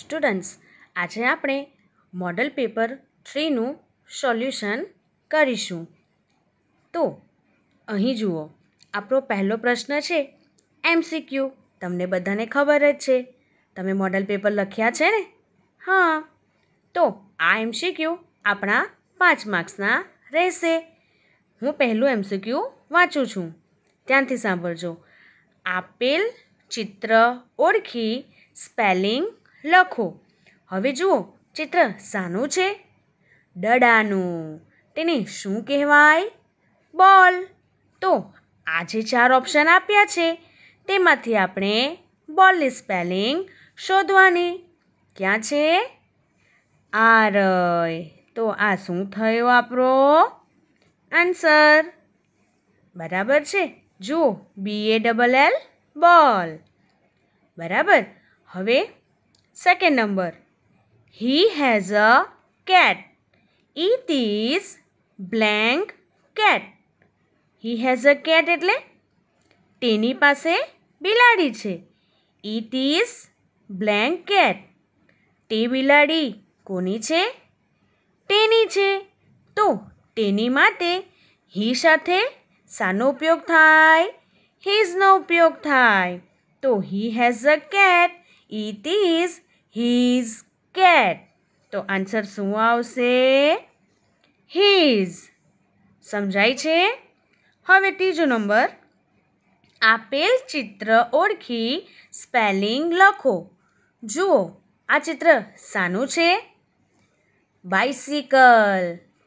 Students આજે આપણે model paper થ્રીનું solution કરીશું તો અહીં જુઓ આપણો પહેલો પ્રશ્ન છે એમસીક્યુ તમને બધાને ખબર જ છે તમે મોડલ પેપર લખ્યા છે ને હા તો આ એમસીક્યુ આપણા પાંચ માર્ક્સના રહેશે હું પહેલું એમસીક્યુ વાંચું છું ત્યાંથી સાંભળજો આપેલ ચિત્ર ઓળખી સ્પેલિંગ લખો હવે જુઓ ચિત્ર શાનું છે દડાનું તેને શું કહેવાય બોલ તો આજે ચાર ઓપ્શન આપ્યા છે તેમાંથી આપણે બોલની સ્પેલિંગ શોધવાની ક્યાં છે આરય તો આ શું થયો આપણો આન્સર બરાબર છે જુઓ બી એ ડબલ એલ બોલ બરાબર હવે second number he has a cat it is blank cat he has a cat એટલે તેની પાસે બિલાડી છે ઇટ ઇઝ બ્લેન્ક કેટ તે બિલાડી કોની છે તેની છે તો તેની માટે હી સાથે શાનો ઉપયોગ થાય હિઝનો ઉપયોગ થાય તો he has a cat it is his cat તો આન્સર શું આવશે હિઝ સમજાય છે હવે ત્રીજો નંબર આપેલ ચિત્ર ઓળખી સ્પેલિંગ લખો જુઓ આ ચિત્ર શાનું છે બાઇસિકલ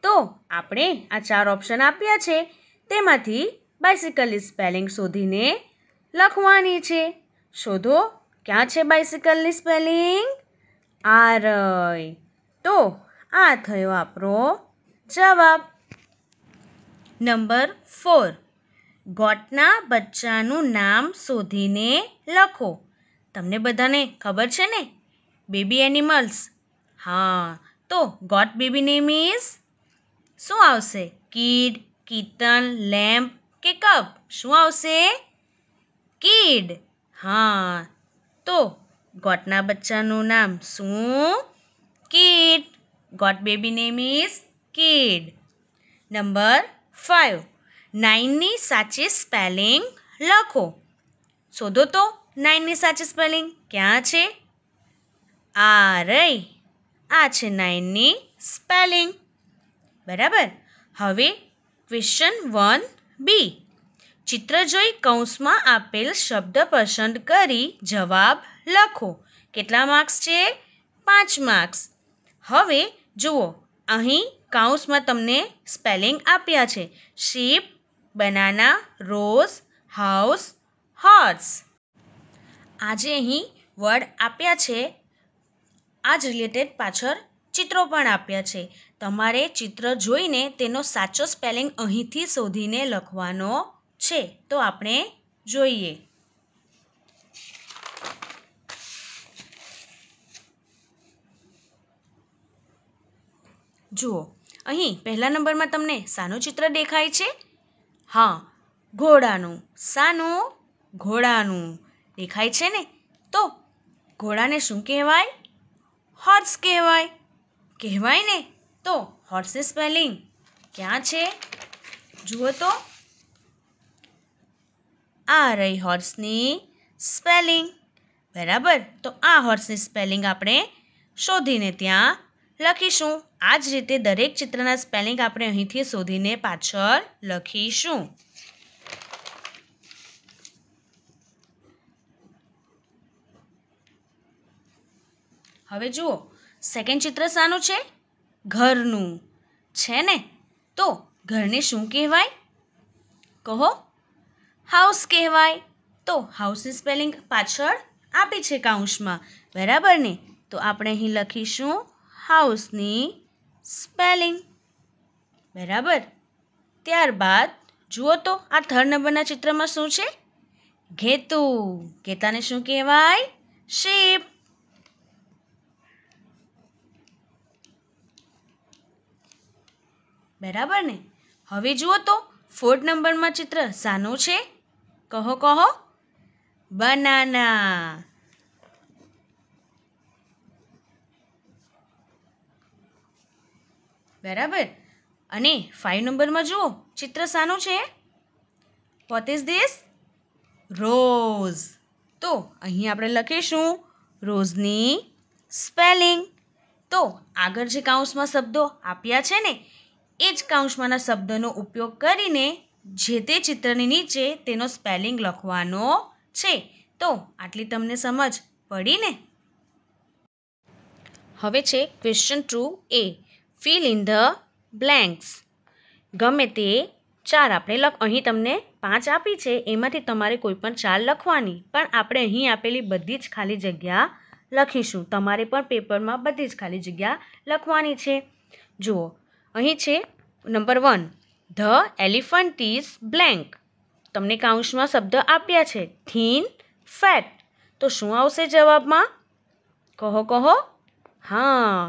તો આપણે આ ચાર ઓપ્શન આપ્યા છે તેમાંથી બાઇસિકલની સ્પેલિંગ શોધીને લખવાની છે શોધો ક્યાં છે બાઇસિકલની સ્પેલિંગ આરય તો આ થયો આપણો જવાબ નંબર ફોર ગોટના બચ્ચાનું નામ શોધીને લખો તમને બધાને ખબર છે ને બેબી એનિમલ્સ હા તો ગોટ બેબી નેમ ઇઝ શું આવશે કીડ કીટન લેમ્પ કે કપ શું આવશે કીડ હા તો ગોટના બચ્ચાનું નામ શું kid goat baby name is kid number five નાઇનની સાચી સ્પેલિંગ લખો શોધો તો નાઇનની સાચી સ્પેલિંગ ક્યાં છે આ રહી આ છે નાઇનની સ્પેલિંગ બરાબર હવે ક્વેશ્ચન વન બી ચિત્ર જોઈ કૌંસમાં આપેલ શબ્દ પસંદ કરી જવાબ લખો કેટલા માર્ક્સ છે પાંચ માર્ક્સ હવે જુઓ અહીં કાઉન્સમાં તમને સ્પેલિંગ આપ્યા છે sheep banana rose house horse આજે અહીં વર્ડ આપ્યા છે આ જ રિલેટેડ પાછળ ચિત્રો પણ આપ્યા છે તમારે ચિત્ર જોઈને તેનો સાચો સ્પેલિંગ અહીંથી શોધીને લખવાનો છે તો આપણે જોઈએ જુઓ અહીં પહેલા નંબરમાં તમને શાનું ચિત્ર દેખાય છે હા ઘોડાનું શાનું ઘોડાનું દેખાય છે ને તો ઘોડાને શું કહેવાય હોર્સ કહેવાય કહેવાય ને તો હોર્સની સ્પેલિંગ ક્યાં છે જુઓ તો આ રહી હોર્સની સ્પેલિંગ બરાબર તો આ હોર્સની સ્પેલિંગ આપણે શોધીને ત્યાં લખીશું આ જ રીતે દરેક ચિત્રના સ્પેલિંગ આપણે અહીંથી શોધીને પાછળ લખીશું હવે જુઓ સેકન્ડ ચિત્ર શાનું છે ઘરનું છે ને તો ઘરને શું કહેવાય કહો હાઉસ કહેવાય તો હાઉસની સ્પેલિંગ પાછળ આપી છે કાઉન્સમાં બરાબર ને તો આપણે અહીં લખીશું હાઉસની સ્પેલિંગ બરાબર ત્યારબાદ જુઓ તો આ થર્ડ નંબરના ચિત્રમાં શું છે ઘેતુ ઘેતાને શું કહેવાય શેપ બરાબર ને હવે જુઓ તો ફોર્થ નંબરમાં ચિત્ર શાનું છે કહો કહો બનાના બરાબર અને ફાઇવ નંબરમાં જુઓ ચિત્ર શાનું છે વોટ ઇઝ ધીસ રોઝ તો અહીં આપણે લખીશું રોઝની સ્પેલિંગ તો આગળ જે કાઉન્સમાં શબ્દો આપ્યા છે ને એ જ કાઉન્સમાંના શબ્દનો ઉપયોગ કરીને જે તે ચિત્રની નીચે તેનો સ્પેલિંગ લખવાનો છે તો આટલી તમને સમજ પડી ને હવે છે question two A fill in the blanks ગમે તે ચાર આપણે લખ અહીં તમને પાંચ આપી છે એમાંથી તમારે કોઈ પણ ચાર લખવાની પણ આપણે અહીં આપેલી બધી જ ખાલી જગ્યા લખીશું તમારે પણ પેપરમાં બધી જ ખાલી જગ્યા લખવાની છે જુઓ અહીં છે number one the elephant is blank તમને કાઉન્સમાં શબ્દ આપ્યા છે થીન ફેટ તો શું આવશે જવાબમાં કહો કહો હા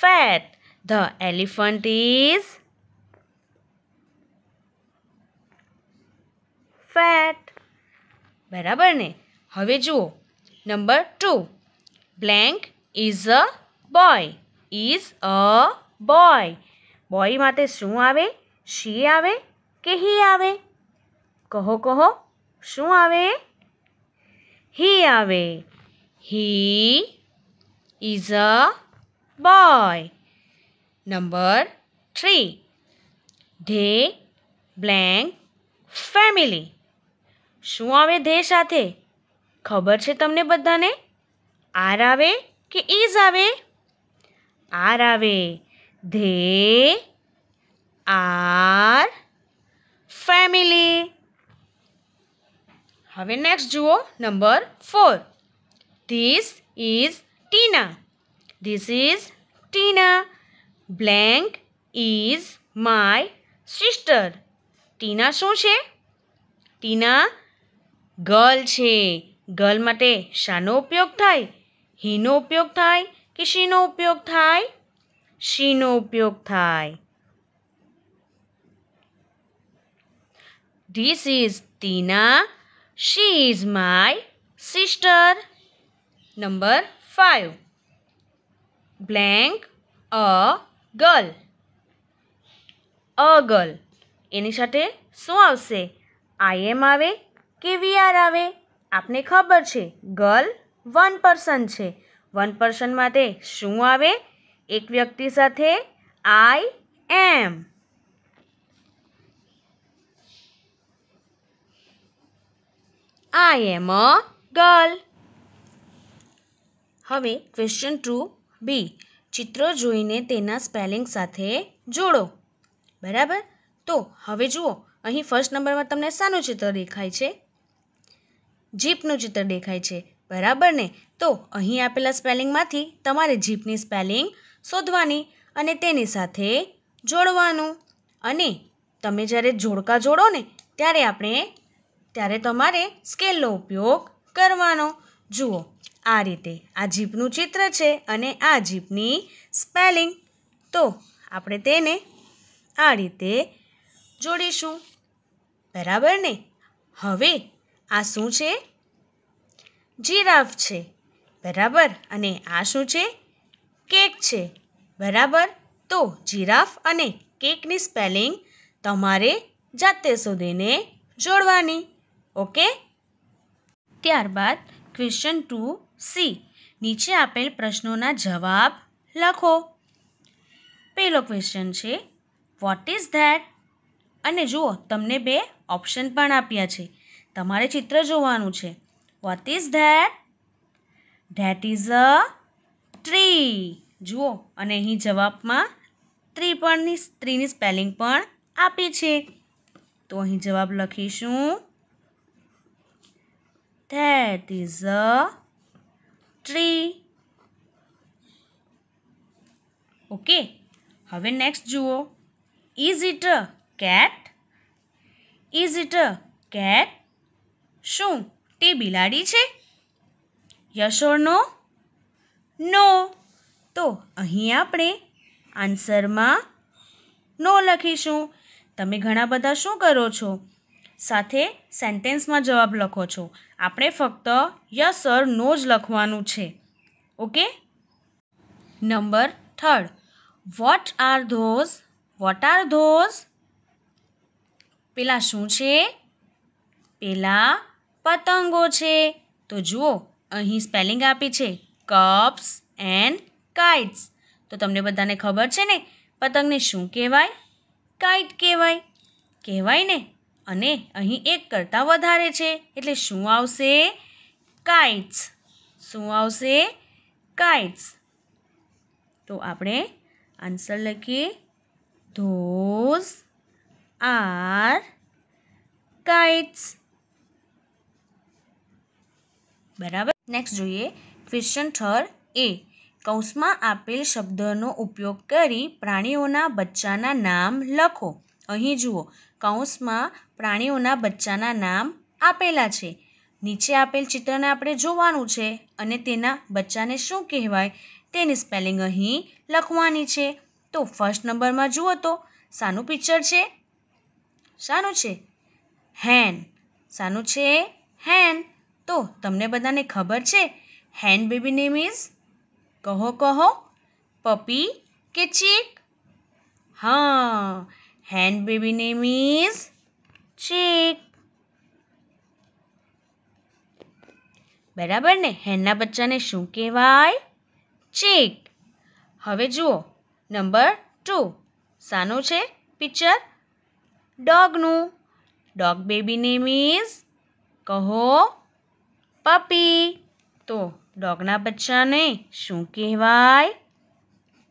fat the elephant is fat બરાબર ને હવે જુઓ number two blank is a boy is a boy boy માટે શું આવે શી આવે કે હી આવે કહો કહો શું આવે હી આવે he is a boy number three they blank family શું આવે ધે સાથે ખબર છે તમને બધાને આર આવે કે ઇઝ આવે આર આવે ધે আর ફેમિલી હવે નેક્સ્ટ જુઓ number four this is Tina this is Tina blank is my sister Tina શું છે ટીના ગર્લ છે ગર્લ માટે શાનો ઉપયોગ થાય હીનો ઉપયોગ થાય કે શીનો ઉપયોગ થાય શીનો ઉપયોગ થાય this is Tina she is my sister number five blank a girl a girl એની સાથે શું આવશે આઈ એમ આવે કે વીઆર આવે આપને ખબર છે ગર્લ વન પર્સન છે વન પર્સન માટે શું આવે એક વ્યક્તિ સાથે I am I am a girl હવે ક્વેશ્ચન ટુ બી ચિત્ર જોઈને તેના સ્પેલિંગ સાથે જોડો બરાબર તો હવે જુઓ અહીં ફર્સ્ટ નંબરમાં તમને શાનું ચિત્ર દેખાય છે જીપનું ચિત્ર દેખાય છે બરાબર ને તો અહીં આપેલા સ્પેલિંગમાંથી તમારે જીપની સ્પેલિંગ શોધવાની અને તેની સાથે જોડવાનું અને તમે જ્યારે જોડકા જોડો ને ત્યારે આપણે ત્યારે તમારે સ્કેલનો ઉપયોગ કરવાનો જુઓ આ રીતે આ જીપનું ચિત્ર છે અને આ જીપની સ્પેલિંગ તો આપણે તેને આ રીતે જોડીશું બરાબર ને હવે આ શું છે જીરાફ છે બરાબર અને આ શું છે કેક છે બરાબર તો જીરાફ અને કેકની સ્પેલિંગ તમારે જાતે શોધીને જોડવાની ઓકે ત્યારબાદ ક્વેશ્ચન ટુ સી નીચે આપેલ પ્રશ્નોના જવાબ લખો પહેલો ક્વેશ્ચન છે વોટ ઇઝ ધેટ અને જુઓ તમને બે ઓપ્શન પણ આપ્યા છે તમારે ચિત્ર જોવાનું છે what is that that is a tree જુઓ અને અહીં જવાબમાં ત્રી પણની સ્ત્રીની સ્પેલિંગ પણ આપી છે તો અહીં જવાબ લખીશું That is a tree. Okay હવે નેક્સ્ટ જુઓ is it a cat is it a cat શું તે બિલાડી છે યશોનો નો તો અહીં આપણે આન્સરમાં નો લખીશું તમે ઘણા બધા શું કરો છો સાથે સેન્ટેન્સમાં જવાબ લખો છો આપણે ફક્ત યસ સર નો જ લખવાનું છે okay number third what are those what are those પેલા શું છે પેલા પતંગો છે તો જુઓ અહીં સ્પેલિંગ આપી છે કપ્સ એન્ડ કાઇટ્સ તો તમને બધાને ખબર છે ને પતંગને શું કહેવાય કાઇટ કહેવાય કહેવાય ને અને અહીં એક કરતાં વધારે છે એટલે શું આવશે કાઇટ્સ શું આવશે કાઇટ્સ તો આપણે આન્સર લખીએ ધોઝ આર કાઇટ્સ બરાબર નેક્સ્ટ જોઈએ ક્વેશ્ચન થર એ કૌંસમાં આપેલ શબ્દનો ઉપયોગ કરી પ્રાણીઓના બચ્ચાના નામ લખો અહીં જુઓ કૌંસમાં પ્રાણીઓના બચ્ચાના નામ આપેલા છે નીચે આપેલ ચિત્રને આપણે જોવાનું છે અને તેના બચ્ચાને શું કહેવાય તેની સ્પેલિંગ અહીં લખવાની છે તો ફર્સ્ટ નંબરમાં જુઓ તો શાનું પિક્ચર છે શાનું છે હેન શાનું છે હેન તો તમને બધાને ખબર છે હેન બેબી નેમ ઇઝ કહો કહો પપી કે ચીક હા hand baby name is ચીક બરાબર ને હેનના બચ્ચાને શું કહેવાય ચીક હવે જુઓ નંબર ટુ શાનું છે પિક્ચર ડોગનું ડોગ બેબી નેમ ઇઝ કહો પપી તો ડોગના બચ્ચાને શું કહેવાય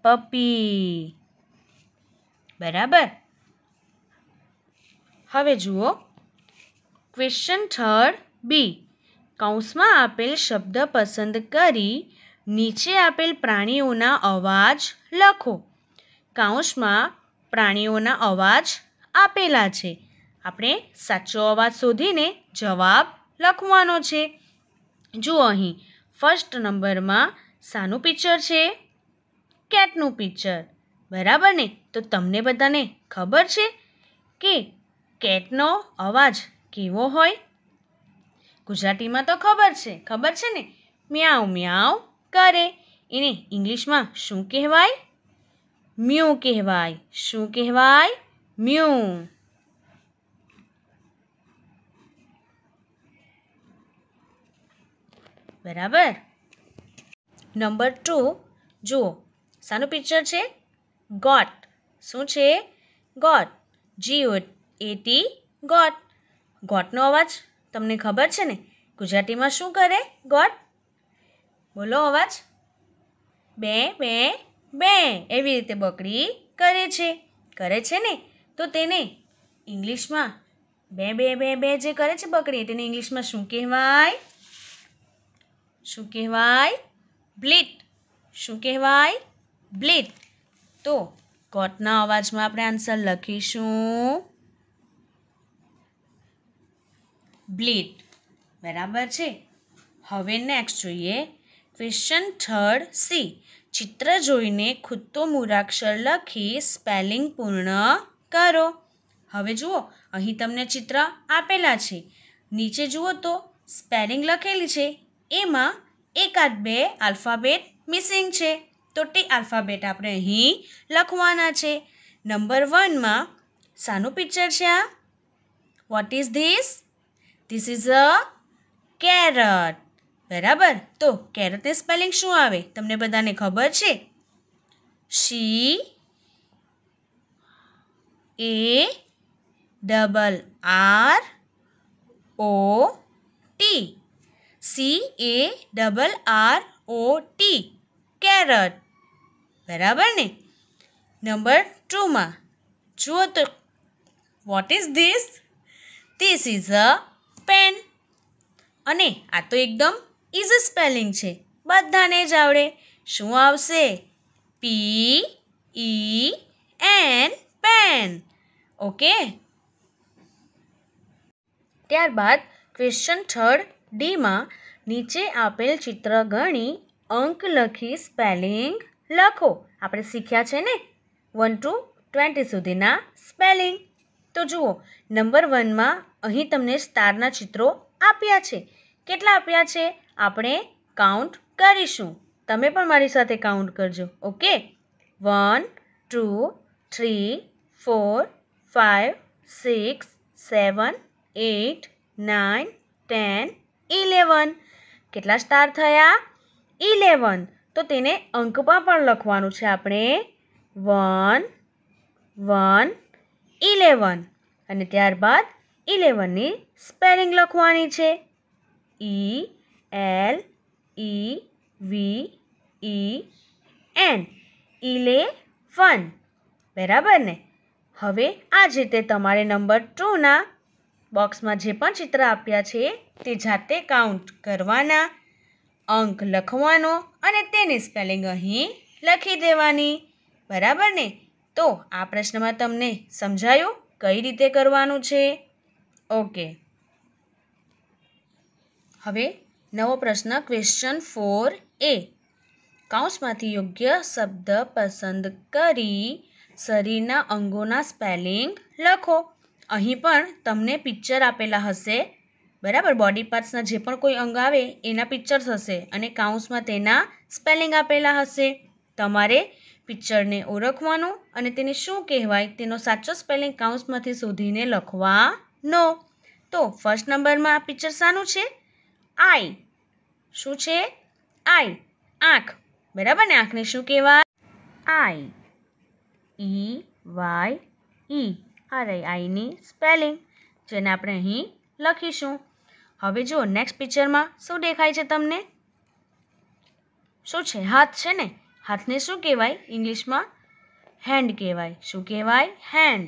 પપી બરાબર હવે જુઓ ક્વેશ્ચન થર્ડ બી કૌંસમાં આપેલ શબ્દ પસંદ કરી નીચે આપેલ પ્રાણીઓના અવાજ લખો કૌંસમાં પ્રાણીઓના અવાજ આપેલા છે આપણે સાચો અવાજ શોધીને જવાબ લખવાનો છે જુઓ અહીં ફર્સ્ટ નંબરમાં શાનું પિક્ચર છે કેટનું પિક્ચર બરાબર ને તો તમને બધાને ખબર છે કે કેટનો અવાજ કેવો હોય ગુજરાતીમાં તો ખબર છે ખબર છે ને મ્યાઉ મ્યાઉ કરે એને ઇંગ્લિશમાં શું કહેવાય મ્યુ કહેવાય શું કહેવાય મ્યુ બરાબર નંબર ટુ જુઓ શાનું પિક્ચર છે ગોટ શું છે ગોટ જીઓટ એટી ગોટ ગોટનો અવાજ તમને ખબર છે ને ગુજરાતીમાં શું કરે ગોટ બોલો અવાજ બે બે બે એવી રીતે બકરી કરે છે કરે છે ને તો તેને ઇંગ્લિશમાં બે બે બે બે જે કરે છે બકરી તેને ઇંગ્લિશમાં શું કહેવાય શું કહેવાય બ્લિટ શું કહેવાય બ્લિટ તો ગોટના અવાજમાં આપણે આન્સર લખીશું બ્લેડ બરાબર છે હવે નેક્સ્ટ જોઈએ ક્વેશ્ચન થર્ડ સી ચિત્ર જોઈને ખૂટતો મૂળાક્ષર લખી સ્પેલિંગ પૂર્ણ કરો હવે જુઓ અહીં તમને ચિત્ર આપેલા છે નીચે જુઓ તો સ્પેલિંગ લખેલી છે એમાં એકાદ બે આલ્ફાબેટ મિસિંગ છે તો તે આલ્ફાબેટ આપણે અહીં લખવાના છે નંબર વનમાં શાનું પિક્ચર છે આ what is this this is a carrot બરાબર તો કેરટની સ્પેલિંગ શું આવે તમને બધાને ખબર છે C A double R O T C A double R O T carrot બરાબર ને નંબર ટુમાં જુઓ તો what is this this is a pen અને આ તો એકદમ ઇઝી સ્પેલિંગ છે બધાને જ આવડે શું આવશે P E N pen okay ત્યારબાદ ક્વેશ્ચન થર્ડ ડીમાં નીચે આપેલ ચિત્ર ગણી અંક લખી સ્પેલિંગ લખો આપણે શીખ્યા છે ને વન ટુ ટ્વેન્ટી સુધીના સ્પેલિંગ તો જુઓ નંબર વનમાં અહીં તમને સ્ટારના ચિત્રો આપ્યા છે કેટલા આપ્યા છે આપણે કાઉન્ટ કરીશું તમે પણ મારી સાથે કાઉન્ટ કરજો okay one two three four five six seven eight nine ten eleven કેટલા સ્ટાર થયા ઇલેવન તો તેને અંકમાં પણ લખવાનું છે આપણે વન વન ઇલેવન અને ત્યારબાદ ઇલેવનની સ્પેલિંગ લખવાની છે E L E V E N eleven બરાબર ને હવે આ જ રીતે તમારે નંબર ટુના બોક્સમાં જે પણ ચિત્ર આપ્યા છે તે જાતે કાઉન્ટ કરવાના અંક લખવાનો અને તેની સ્પેલિંગ અહીં લખી દેવાની બરાબર ને તો આ પ્રશ્નમાં તમને સમજાયું કઈ રીતે કરવાનું છે ઓકે હવે નવો પ્રશ્ન ક્વેશ્ચન ફોર એ કાઉન્સમાંથી યોગ્ય શબ્દ પસંદ કરી શરીરના અંગોના સ્પેલિંગ લખો અહીં પણ તમને પિક્ચર આપેલા હશે બરાબર બોડી પાર્ટ્સના જે પણ કોઈ અંગ આવે એના પિક્ચર્સ હશે અને કાઉન્સમાં તેના સ્પેલિંગ આપેલા હશે તમારે પિક્ચરને ઓળખવાનું અને તેને શું કહેવાય તેનો સાચો સ્પેલિંગ કાઉન્સમાંથી શોધીને લખવા નો તો ફર્સ્ટ નંબરમાં પિક્ચર શાનું છે આઈ શું છે આઈ આંખ બરાબર ને આંખને શું કહેવાય આઈ ઈ વાય ઈ આ રહી આઈની સ્પેલિંગ જેને આપણે અહીં લખીશું હવે જો નેક્સ્ટ પિક્ચરમાં શું દેખાય છે તમને શું છે હાથ છે ને હાથને શું કહેવાય ઇંગ્લિશમાં હેન્ડ કહેવાય શું કહેવાય hand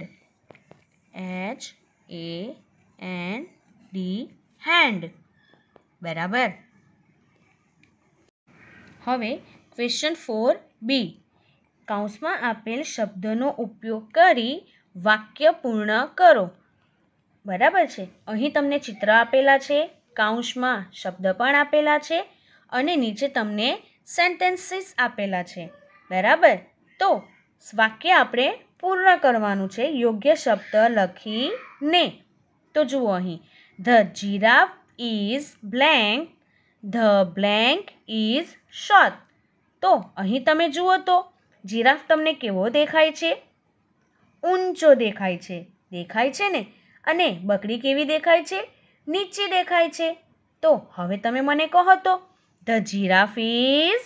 H A N D hand બરાબર હવે ક્વેશ્ચન ફોર બી કૌંસમાં આપેલ શબ્દનો ઉપયોગ કરી વાક્ય પૂર્ણ કરો બરાબર છે અહીં તમને ચિત્ર આપેલા છે કૌંસમાં શબ્દ પણ આપેલા છે અને નીચે તમને સેન્ટેન્સીસ આપેલા છે બરાબર તો વાક્ય આપણે પૂર્ણ કરવાનું છે યોગ્ય શબ્દ લખીને તો જુઓ અહીં the giraffe is blank the blank is short તો અહીં તમે જુઓ તો જીરાફ તમને કેવો દેખાય છે ઊંચો દેખાય છે દેખાય છે ને અને બકરી કેવી દેખાય છે નીચે દેખાય છે તો હવે તમે મને કહો તો ધ જીરાફ ઇઝ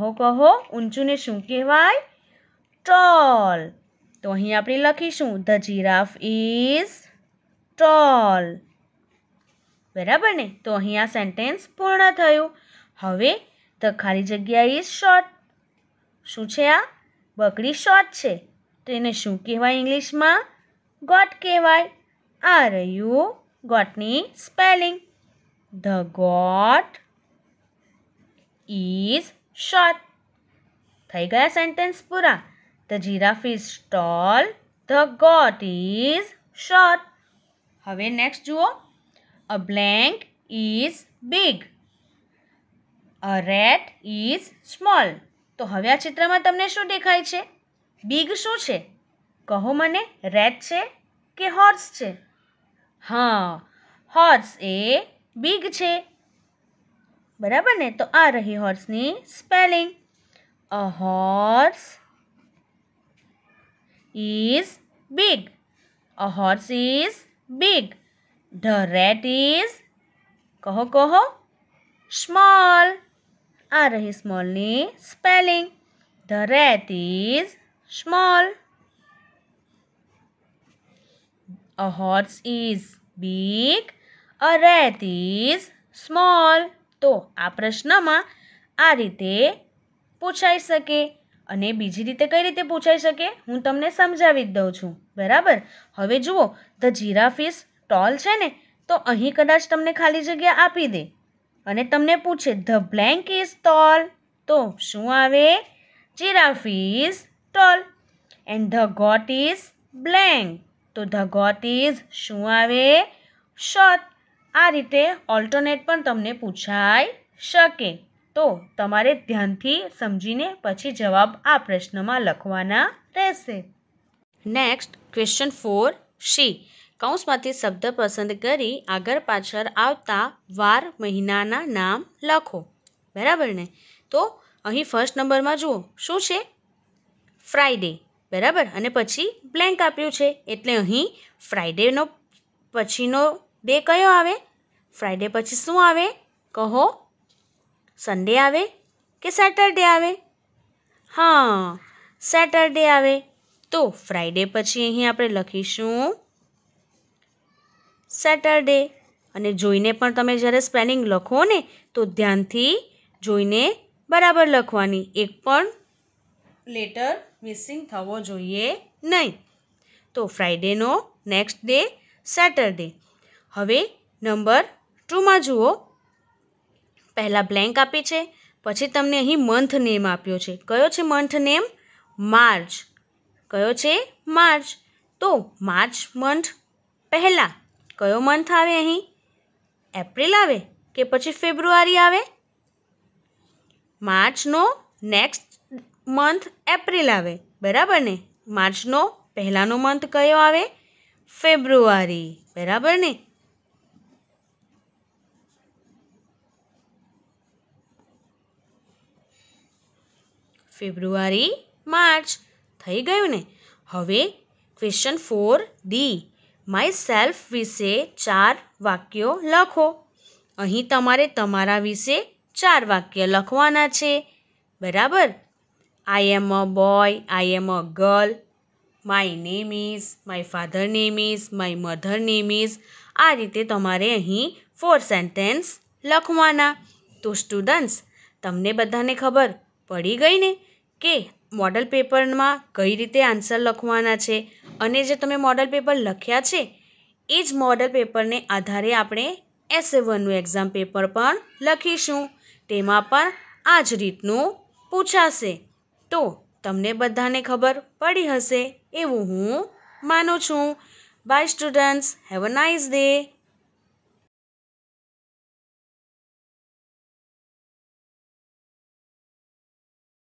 કહો કહો ઊંચુને શું કહેવાય ટોલ તો અહીં આપણે લખીશું ધ જીરાફ ઇઝ ટોલ બરાબર ને તો અહીં આ સેન્ટેન્સ પૂર્ણ થયું હવે ધ ખાલી જગ્યા ઇઝ શોર્ટ શું છે આ બકડી શોર્ટ છે તો એને શું કહેવાય ઇંગ્લિશમાં ગોટ કહેવાય આ રહ્યું ગોટની spelling the goat is short થઈ ગયા સેન્ટેન્સ પૂરા The giraffe is tall. The goat is short. હવે નેક્સ્ટ જુઓ a blank is big a rat is small તો હવે આ ચિત્રમાં તમને શું દેખાય છે બિગ શું છે કહો મને રેટ છે કે હોર્સ છે હા હોર્સ એ બિગ છે બરાબર ને તો આ રહી હોર્સની spelling a horse is big. A horse is big. The rat is कहो कहो small. aa rahi small ni spelling. The rat is small. A horse is big. A rat is small. તો આ પ્રશ્નમાં આ રીતે પૂછાઈ શકે અને બીજી રીતે કઈ રીતે પૂછાઈ શકે હું તમને સમજાવી જ દઉં છું બરાબર હવે જુઓ ધ જીરાફ ટોલ છે ને તો અહીં કદાચ તમને ખાલી જગ્યા આપી દે અને તમને પૂછે ધ બ્લેન્ક ઇઝ ટોલ તો શું આવે giraffe tall and the goat is blank તો ધ ગોટ ઇઝ શું આવે શોર્ટ આ રીતે ઓલ્ટરનેટ પણ તમને પૂછાઈ શકે તો તમારે ધ્યાનથી સમજીને પછી જવાબ આ પ્રશ્નમાં લખવાના રહેશે નેક્સ્ટ ક્વેશ્ચન ફોર શી કૌંસમાંથી શબ્દ પસંદ કરી આગળ પાછળ આવતા વાર મહિનાના નામ લખો બરાબર ને તો અહીં ફર્સ્ટ નંબરમાં જુઓ શું છે ફ્રાઈડે બરાબર અને પછી બ્લેન્ક આપ્યું છે એટલે અહીં ફ્રાઈડેનો પછીનો ડે કયો આવે ફ્રાઈડે પછી શું આવે કહો સન્ડે આવે કે સેટરડે આવે હા સેટરડે આવે તો ફ્રાઈડે પછી અહીં આપણે લખીશું સેટરડે અને જોઈને પણ તમે જ્યારે સ્પેલિંગ લખો ને તો ધ્યાનથી જોઈને બરાબર લખવાની એક પણ લેટર મિસિંગ થવો જોઈએ નહીં તો ફ્રાઈડેનો નેક્સ્ટ ડે સેટરડે હવે નંબર ટુમાં જુઓ પહેલાં બ્લેન્ક આપી છે પછી તમને અહીં મંથ નેમ આપ્યો છે કયો છે મંથ નેમ માર્ચ કયો છે માર્ચ તો માર્ચ મંથ પહેલાં કયો મંથ આવે અહીં એપ્રિલ આવે કે પછી ફેબ્રુઆરી આવે માર્ચનો નેક્સ્ટ મંથ એપ્રિલ આવે બરાબર ને માર્ચનો પહેલાંનો મંથ કયો આવે ફેબ્રુઆરી બરાબર ને ફેબ્રુઆરી માર્ચ થઈ ગયું ને હવે question four D myself વિશે ચાર વાક્યો લખો અહીં તમારે તમારા વિશે ચાર વાક્ય લખવાના છે બરાબર I am a boy I am a girl my name is my father name is my mother name is આ રીતે તમારે અહીં ફોર સેન્ટેન્સ લખવાના તો સ્ટુડન્ટ્સ તમને બધાને ખબર પડી ગઈ ને કે મોડલ પેપરમાં કઈ રીતે આન્સર લખવાના છે અને જે તમે મોડલ પેપર લખ્યા છે એ જ મોડલ પેપરને આધારે આપણે એસએ વનનું એક્ઝામ પેપર પણ લખીશું તેમાં પણ આ જ રીતનું પૂછાશે તો તમને બધાને ખબર પડી હશે એવું હું માનું છું bye students have a nice day